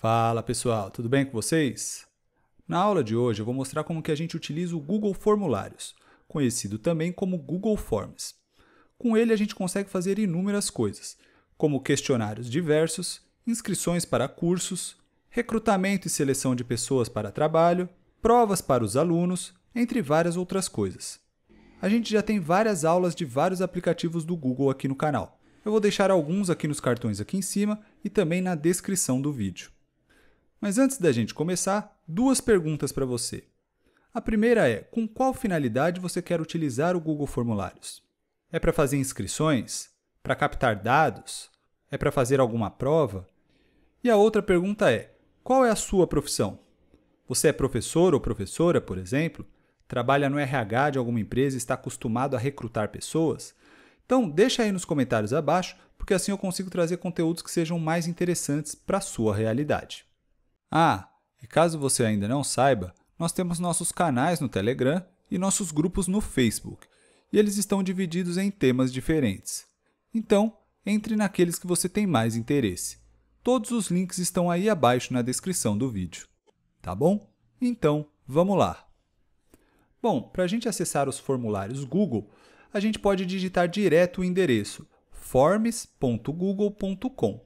Fala pessoal, tudo bem com vocês? Na aula de hoje eu vou mostrar como que a gente utiliza o Google Formulários, conhecido também como Google Forms. Com ele a gente consegue fazer inúmeras coisas, como questionários diversos, inscrições para cursos, recrutamento e seleção de pessoas para trabalho, provas para os alunos, entre várias outras coisas. A gente já tem várias aulas de vários aplicativos do Google aqui no canal. Eu vou deixar alguns aqui nos cartões aqui em cima e também na descrição do vídeo. Mas antes da gente começar, duas perguntas para você. A primeira é: com qual finalidade você quer utilizar o Google Formulários? É para fazer inscrições? Para captar dados? É para fazer alguma prova? E a outra pergunta é: qual é a sua profissão? Você é professor ou professora, por exemplo? Trabalha no RH de alguma empresa e está acostumado a recrutar pessoas? Então, deixa aí nos comentários abaixo, porque assim eu consigo trazer conteúdos que sejam mais interessantes para a sua realidade. Ah, e caso você ainda não saiba, nós temos nossos canais no Telegram e nossos grupos no Facebook, e eles estão divididos em temas diferentes. Então, entre naqueles que você tem mais interesse. Todos os links estão aí abaixo na descrição do vídeo. Tá bom? Então, vamos lá! Bom, para a gente acessar os formulários Google, a gente pode digitar direto o endereço forms.google.com.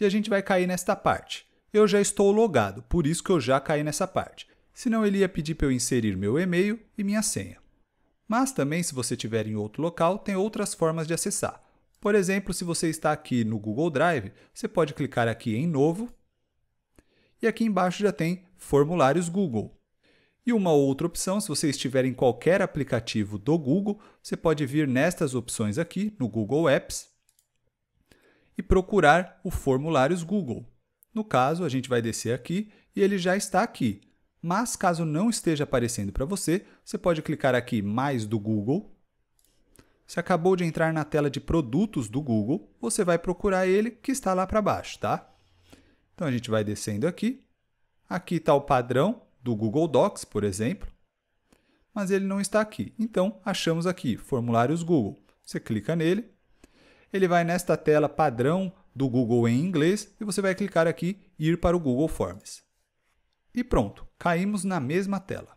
E a gente vai cair nesta parte eu já estou logado, por isso que eu já caí nessa parte. Senão ele ia pedir para eu inserir meu e-mail e minha senha. Mas também, se você estiver em outro local, tem outras formas de acessar. Por exemplo, se você está aqui no Google Drive, você pode clicar aqui em Novo e aqui embaixo já tem Formulários Google. E uma outra opção, se você estiver em qualquer aplicativo do Google, você pode vir nestas opções aqui no Google Apps e procurar o Formulários Google. No caso, a gente vai descer aqui e ele já está aqui. Mas caso não esteja aparecendo para você, você pode clicar aqui mais do Google. Se acabou de entrar na tela de produtos do Google, você vai procurar ele que está lá para baixo, tá? Então a gente vai descendo aqui. Aqui está o padrão do Google Docs, por exemplo, mas ele não está aqui. Então achamos aqui formulários Google. Você clica nele, ele vai nesta tela padrão do Google em inglês e você vai clicar aqui ir para o Google Forms. E pronto, caímos na mesma tela.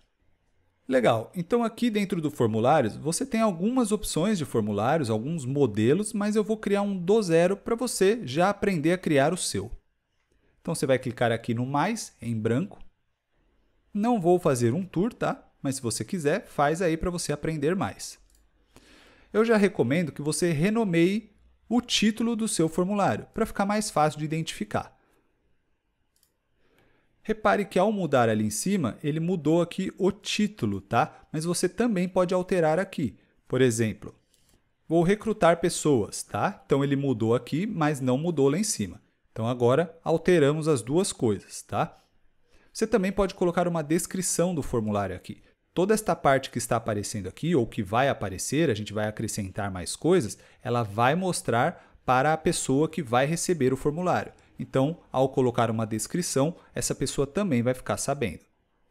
Legal, então aqui dentro do formulários você tem algumas opções de formulários, alguns modelos, mas eu vou criar um do zero para você já aprender a criar o seu. Então você vai clicar aqui no mais, em branco. Não vou fazer um tour, tá? Mas se você quiser, faz aí para você aprender mais. Eu já recomendo que você renomeie o título do seu formulário, para ficar mais fácil de identificar. Repare que ao mudar ali em cima, ele mudou aqui o título, tá? Mas você também pode alterar aqui. Por exemplo, vou recrutar pessoas, tá? Então ele mudou aqui, mas não mudou lá em cima. Então agora alteramos as duas coisas, tá? Você também pode colocar uma descrição do formulário aqui toda esta parte que está aparecendo aqui, ou que vai aparecer, a gente vai acrescentar mais coisas, ela vai mostrar para a pessoa que vai receber o formulário. Então, ao colocar uma descrição, essa pessoa também vai ficar sabendo.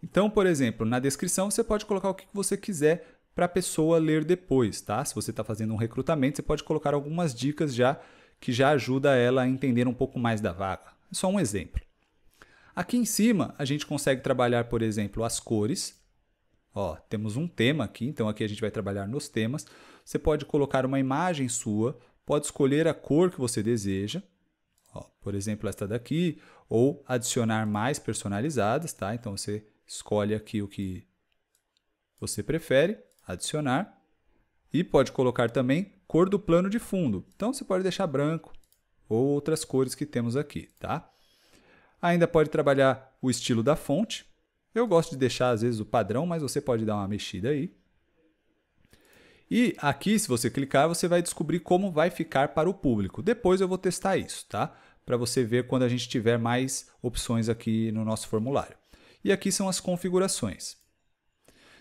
Então, por exemplo, na descrição você pode colocar o que você quiser para a pessoa ler depois, tá? Se você está fazendo um recrutamento, você pode colocar algumas dicas já que já ajuda ela a entender um pouco mais da vaga. Só um exemplo. Aqui em cima, a gente consegue trabalhar, por exemplo, as cores, Ó, temos um tema aqui, então aqui a gente vai trabalhar nos temas. Você pode colocar uma imagem sua, pode escolher a cor que você deseja, ó, por exemplo, esta daqui, ou adicionar mais personalizadas, tá? Então você escolhe aqui o que você prefere, adicionar, e pode colocar também cor do plano de fundo. Então você pode deixar branco ou outras cores que temos aqui, tá? Ainda pode trabalhar o estilo da fonte, eu gosto de deixar às vezes o padrão, mas você pode dar uma mexida aí. E aqui, se você clicar, você vai descobrir como vai ficar para o público. Depois eu vou testar isso, tá? Para você ver quando a gente tiver mais opções aqui no nosso formulário. E aqui são as configurações.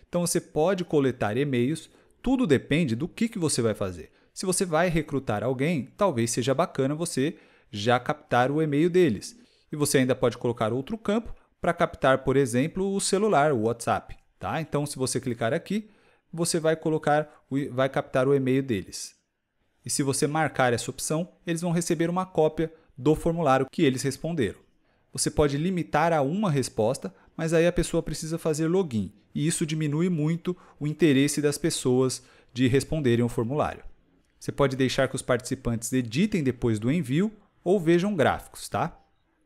Então você pode coletar e-mails, tudo depende do que, que você vai fazer. Se você vai recrutar alguém, talvez seja bacana você já captar o e-mail deles. E você ainda pode colocar outro campo para captar, por exemplo, o celular, o WhatsApp. Tá? Então, se você clicar aqui, você vai colocar, vai captar o e-mail deles. E se você marcar essa opção, eles vão receber uma cópia do formulário que eles responderam. Você pode limitar a uma resposta, mas aí a pessoa precisa fazer login, e isso diminui muito o interesse das pessoas de responderem o formulário. Você pode deixar que os participantes editem depois do envio ou vejam gráficos, tá?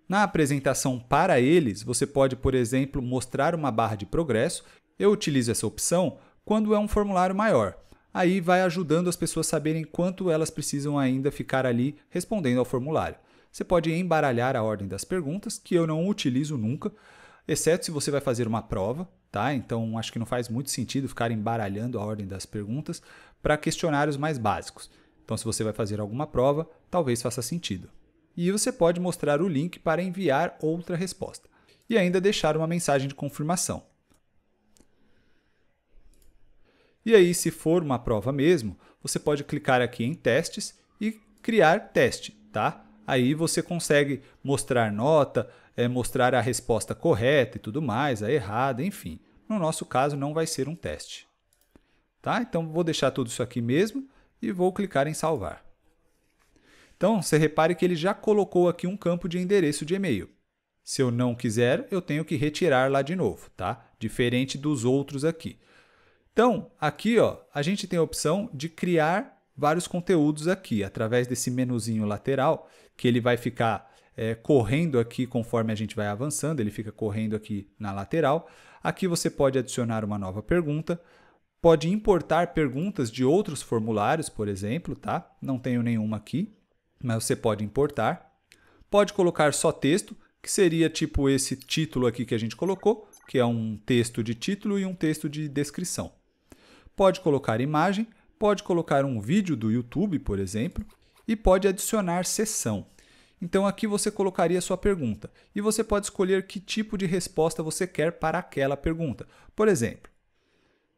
Na apresentação para eles, você pode, por exemplo, mostrar uma barra de progresso. Eu utilizo essa opção quando é um formulário maior. Aí vai ajudando as pessoas a saberem quanto elas precisam ainda ficar ali respondendo ao formulário. Você pode embaralhar a ordem das perguntas, que eu não utilizo nunca, exceto se você vai fazer uma prova, tá? Então acho que não faz muito sentido ficar embaralhando a ordem das perguntas para questionários mais básicos. Então, se você vai fazer alguma prova, talvez faça sentido e você pode mostrar o link para enviar outra resposta e ainda deixar uma mensagem de confirmação. E aí, se for uma prova mesmo, você pode clicar aqui em testes e criar teste, tá? Aí você consegue mostrar nota, é, mostrar a resposta correta e tudo mais, a errada, enfim. No nosso caso, não vai ser um teste. Tá? Então, vou deixar tudo isso aqui mesmo e vou clicar em salvar. Então, você repare que ele já colocou aqui um campo de endereço de e-mail. Se eu não quiser, eu tenho que retirar lá de novo, tá? Diferente dos outros aqui. Então, aqui ó, a gente tem a opção de criar vários conteúdos aqui, através desse menuzinho lateral, que ele vai ficar é, correndo aqui conforme a gente vai avançando, ele fica correndo aqui na lateral. Aqui você pode adicionar uma nova pergunta, pode importar perguntas de outros formulários, por exemplo, tá? Não tenho nenhuma aqui mas você pode importar. Pode colocar só texto, que seria tipo esse título aqui que a gente colocou, que é um texto de título e um texto de descrição. Pode colocar imagem, pode colocar um vídeo do YouTube, por exemplo, e pode adicionar sessão. Então aqui você colocaria sua pergunta e você pode escolher que tipo de resposta você quer para aquela pergunta. Por exemplo,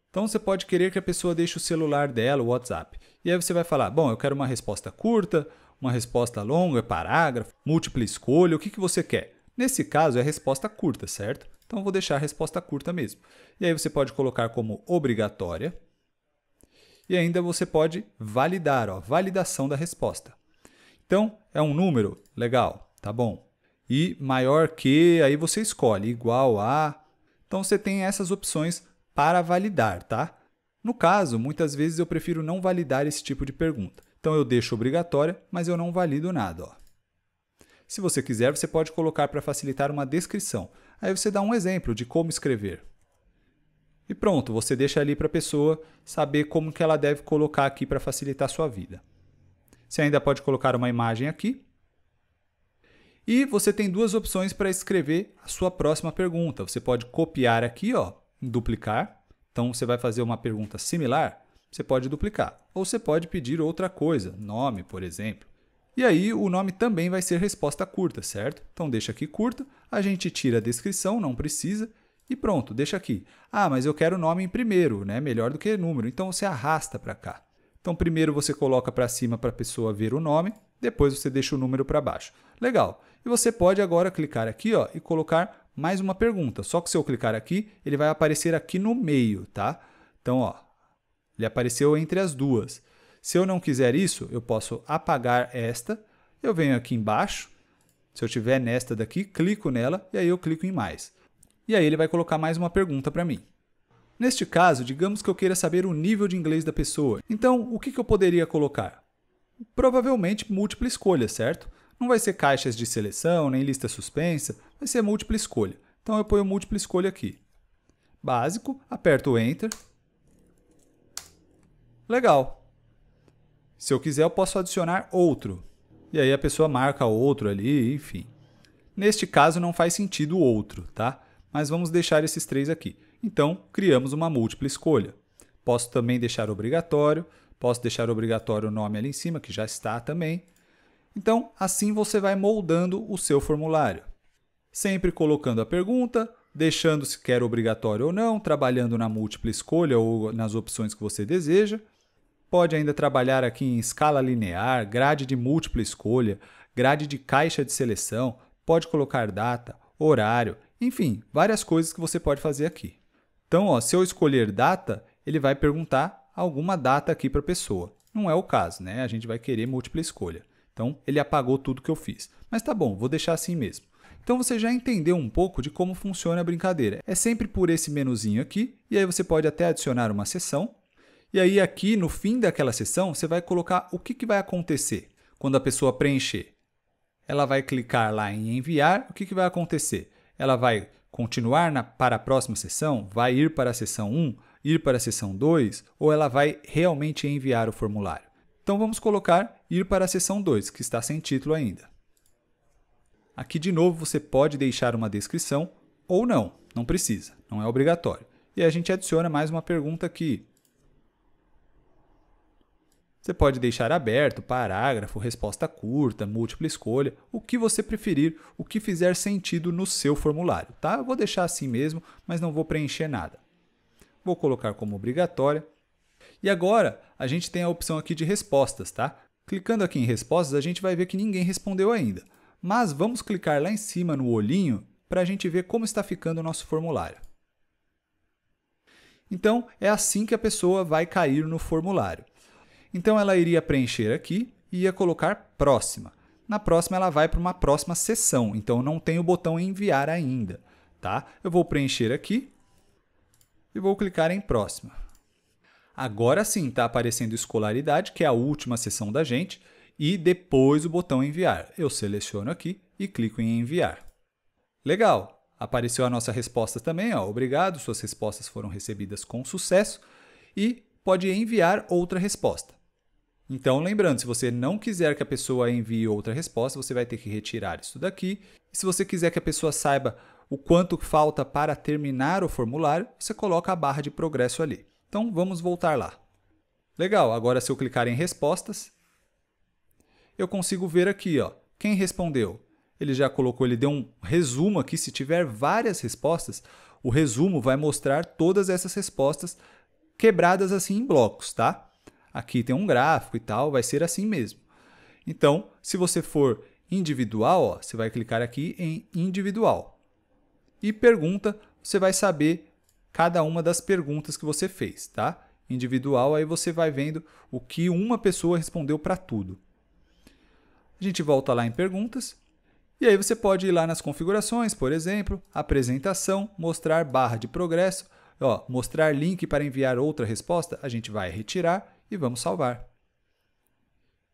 então você pode querer que a pessoa deixe o celular dela, o WhatsApp. E aí você vai falar: "Bom, eu quero uma resposta curta, uma resposta longa, parágrafo, múltipla escolha, o que, que você quer? Nesse caso é a resposta curta, certo? Então vou deixar a resposta curta mesmo. E aí você pode colocar como obrigatória. E ainda você pode validar, ó, validação da resposta. Então é um número, legal, tá bom. E maior que, aí você escolhe igual a. Então você tem essas opções para validar, tá? No caso, muitas vezes eu prefiro não validar esse tipo de pergunta. Então eu deixo obrigatória, mas eu não valido nada. Ó. Se você quiser, você pode colocar para facilitar uma descrição. Aí você dá um exemplo de como escrever. E pronto, você deixa ali para a pessoa saber como que ela deve colocar aqui para facilitar a sua vida. Você ainda pode colocar uma imagem aqui. E você tem duas opções para escrever a sua próxima pergunta. Você pode copiar aqui, ó, duplicar. Então você vai fazer uma pergunta similar você pode duplicar. Ou você pode pedir outra coisa, nome, por exemplo. E aí o nome também vai ser resposta curta, certo? Então deixa aqui curta, a gente tira a descrição, não precisa, e pronto, deixa aqui. Ah, mas eu quero nome em primeiro, né? Melhor do que número. Então você arrasta para cá. Então primeiro você coloca para cima para a pessoa ver o nome, depois você deixa o número para baixo. Legal. E você pode agora clicar aqui, ó, e colocar mais uma pergunta. Só que se eu clicar aqui, ele vai aparecer aqui no meio, tá? Então, ó, ele apareceu entre as duas. Se eu não quiser isso, eu posso apagar esta. Eu venho aqui embaixo. Se eu tiver nesta daqui, clico nela e aí eu clico em mais. E aí ele vai colocar mais uma pergunta para mim. Neste caso, digamos que eu queira saber o nível de inglês da pessoa. Então, o que, que eu poderia colocar? Provavelmente múltipla escolha, certo? Não vai ser caixas de seleção, nem lista suspensa, vai ser múltipla escolha. Então eu ponho múltipla escolha aqui. Básico, aperto Enter, Legal. Se eu quiser, eu posso adicionar outro. E aí a pessoa marca outro ali, enfim. Neste caso, não faz sentido outro, tá? Mas vamos deixar esses três aqui. Então, criamos uma múltipla escolha. Posso também deixar obrigatório, posso deixar obrigatório o nome ali em cima, que já está também. Então, assim você vai moldando o seu formulário. Sempre colocando a pergunta, deixando se quer obrigatório ou não, trabalhando na múltipla escolha ou nas opções que você deseja. Pode ainda trabalhar aqui em escala linear, grade de múltipla escolha, grade de caixa de seleção, pode colocar data, horário, enfim, várias coisas que você pode fazer aqui. Então, ó, se eu escolher data, ele vai perguntar alguma data aqui para a pessoa. Não é o caso, né? A gente vai querer múltipla escolha. Então, ele apagou tudo que eu fiz. Mas tá bom, vou deixar assim mesmo. Então você já entendeu um pouco de como funciona a brincadeira. É sempre por esse menuzinho aqui, e aí você pode até adicionar uma sessão, e aí, aqui no fim daquela sessão, você vai colocar o que, que vai acontecer quando a pessoa preencher. Ela vai clicar lá em enviar, o que, que vai acontecer? Ela vai continuar na, para a próxima sessão? Vai ir para a sessão 1? Ir para a sessão 2? Ou ela vai realmente enviar o formulário? Então vamos colocar ir para a sessão 2, que está sem título ainda. Aqui de novo você pode deixar uma descrição ou não, não precisa, não é obrigatório. E a gente adiciona mais uma pergunta aqui, você pode deixar aberto, parágrafo, resposta curta, múltipla escolha, o que você preferir, o que fizer sentido no seu formulário, tá? Eu vou deixar assim mesmo, mas não vou preencher nada. Vou colocar como obrigatória. E agora, a gente tem a opção aqui de respostas, tá? Clicando aqui em respostas, a gente vai ver que ninguém respondeu ainda. Mas vamos clicar lá em cima no olhinho para a gente ver como está ficando o nosso formulário. Então, é assim que a pessoa vai cair no formulário. Então ela iria preencher aqui e ia colocar próxima. Na próxima ela vai para uma próxima sessão, então não tem o botão enviar ainda, tá? Eu vou preencher aqui e vou clicar em próxima. Agora sim está aparecendo escolaridade, que é a última sessão da gente, e depois o botão enviar. Eu seleciono aqui e clico em enviar. Legal! Apareceu a nossa resposta também, ó. obrigado, suas respostas foram recebidas com sucesso e pode enviar outra resposta. Então, lembrando, se você não quiser que a pessoa envie outra resposta, você vai ter que retirar isso daqui. E se você quiser que a pessoa saiba o quanto falta para terminar o formulário, você coloca a barra de progresso ali. Então, vamos voltar lá. Legal, agora se eu clicar em respostas, eu consigo ver aqui, ó, quem respondeu. Ele já colocou, ele deu um resumo aqui, se tiver várias respostas, o resumo vai mostrar todas essas respostas quebradas assim em blocos, tá? aqui tem um gráfico e tal, vai ser assim mesmo. Então, se você for individual, ó, você vai clicar aqui em individual. E pergunta, você vai saber cada uma das perguntas que você fez, tá? Individual, aí você vai vendo o que uma pessoa respondeu para tudo. A gente volta lá em perguntas. E aí você pode ir lá nas configurações, por exemplo, apresentação, mostrar barra de progresso, ó, mostrar link para enviar outra resposta, a gente vai retirar e vamos salvar.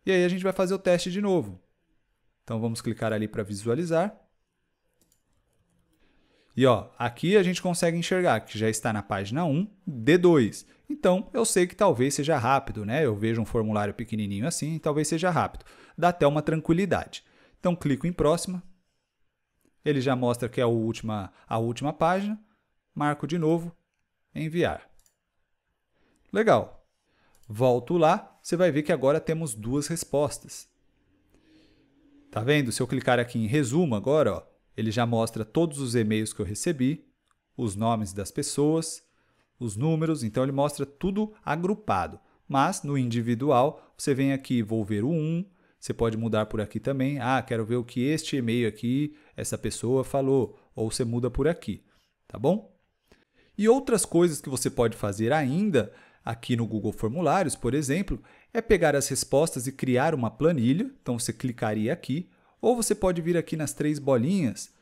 E aí a gente vai fazer o teste de novo. Então vamos clicar ali para visualizar. E ó, aqui a gente consegue enxergar que já está na página 1, D2. Então, eu sei que talvez seja rápido, né? Eu vejo um formulário pequenininho assim, talvez seja rápido. Dá até uma tranquilidade. Então, clico em próxima. Ele já mostra que é a última, a última página. Marco de novo, enviar. Legal. Volto lá, você vai ver que agora temos duas respostas. Tá vendo? Se eu clicar aqui em resumo agora, ó, ele já mostra todos os e-mails que eu recebi, os nomes das pessoas, os números, então ele mostra tudo agrupado. Mas no individual, você vem aqui, vou ver o 1, você pode mudar por aqui também. Ah, quero ver o que este e-mail aqui, essa pessoa falou, ou você muda por aqui, tá bom? E outras coisas que você pode fazer ainda Aqui no Google Formulários, por exemplo, é pegar as respostas e criar uma planilha, então você clicaria aqui, ou você pode vir aqui nas três bolinhas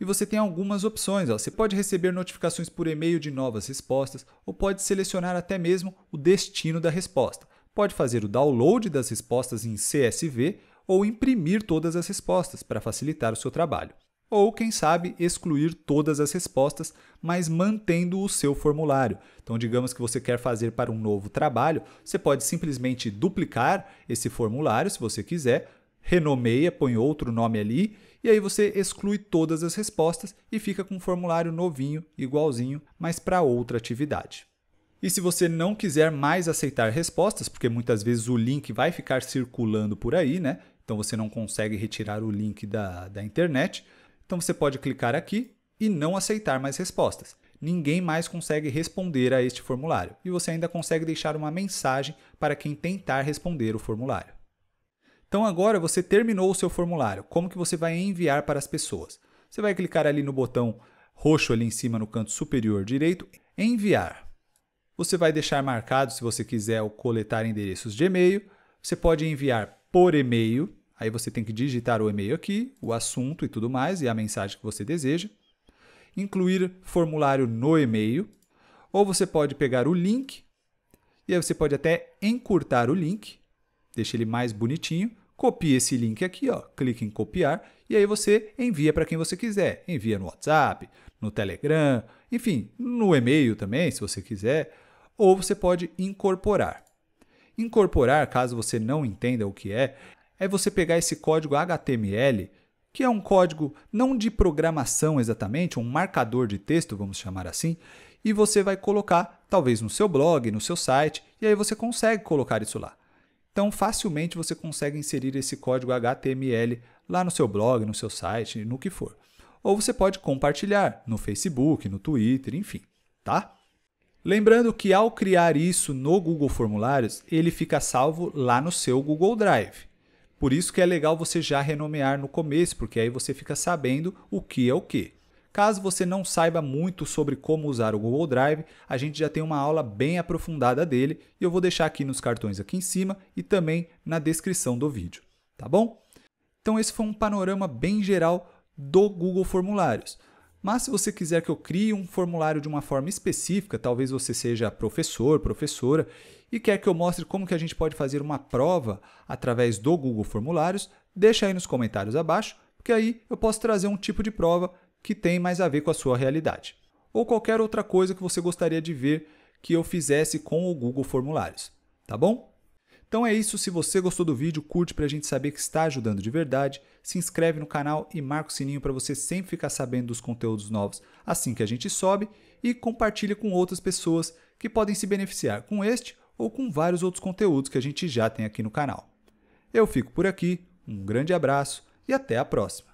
e você tem algumas opções. Ó. Você pode receber notificações por e-mail de novas respostas ou pode selecionar até mesmo o destino da resposta. Pode fazer o download das respostas em CSV ou imprimir todas as respostas para facilitar o seu trabalho ou quem sabe excluir todas as respostas, mas mantendo o seu formulário. Então, digamos que você quer fazer para um novo trabalho, você pode simplesmente duplicar esse formulário, se você quiser, renomeia, põe outro nome ali, e aí você exclui todas as respostas e fica com um formulário novinho, igualzinho, mas para outra atividade. E se você não quiser mais aceitar respostas, porque muitas vezes o link vai ficar circulando por aí, né? Então você não consegue retirar o link da, da internet. Então você pode clicar aqui e não aceitar mais respostas. Ninguém mais consegue responder a este formulário e você ainda consegue deixar uma mensagem para quem tentar responder o formulário. Então agora você terminou o seu formulário. Como que você vai enviar para as pessoas? Você vai clicar ali no botão roxo ali em cima no canto superior direito, enviar. Você vai deixar marcado se você quiser o coletar endereços de e-mail. Você pode enviar por e-mail Aí você tem que digitar o e-mail aqui, o assunto e tudo mais, e a mensagem que você deseja. Incluir formulário no e-mail. Ou você pode pegar o link, e aí você pode até encurtar o link, deixa ele mais bonitinho. Copie esse link aqui, ó, clique em copiar, e aí você envia para quem você quiser. Envia no WhatsApp, no Telegram, enfim, no e-mail também, se você quiser. Ou você pode incorporar. Incorporar, caso você não entenda o que é, é você pegar esse código HTML, que é um código não de programação exatamente, um marcador de texto, vamos chamar assim, e você vai colocar talvez no seu blog, no seu site, e aí você consegue colocar isso lá. Então, facilmente você consegue inserir esse código HTML lá no seu blog, no seu site, no que for. Ou você pode compartilhar no Facebook, no Twitter, enfim, tá? Lembrando que ao criar isso no Google Formulários, ele fica salvo lá no seu Google Drive. Por isso que é legal você já renomear no começo, porque aí você fica sabendo o que é o que. Caso você não saiba muito sobre como usar o Google Drive, a gente já tem uma aula bem aprofundada dele e eu vou deixar aqui nos cartões aqui em cima e também na descrição do vídeo, tá bom? Então esse foi um panorama bem geral do Google Formulários. Mas se você quiser que eu crie um formulário de uma forma específica, talvez você seja professor, professora, e quer que eu mostre como que a gente pode fazer uma prova através do Google Formulários, deixa aí nos comentários abaixo, porque aí eu posso trazer um tipo de prova que tem mais a ver com a sua realidade. Ou qualquer outra coisa que você gostaria de ver que eu fizesse com o Google Formulários, tá bom? Então é isso, se você gostou do vídeo, curte para a gente saber que está ajudando de verdade, se inscreve no canal e marca o sininho para você sempre ficar sabendo dos conteúdos novos assim que a gente sobe e compartilha com outras pessoas que podem se beneficiar com este ou com vários outros conteúdos que a gente já tem aqui no canal. Eu fico por aqui, um grande abraço e até a próxima!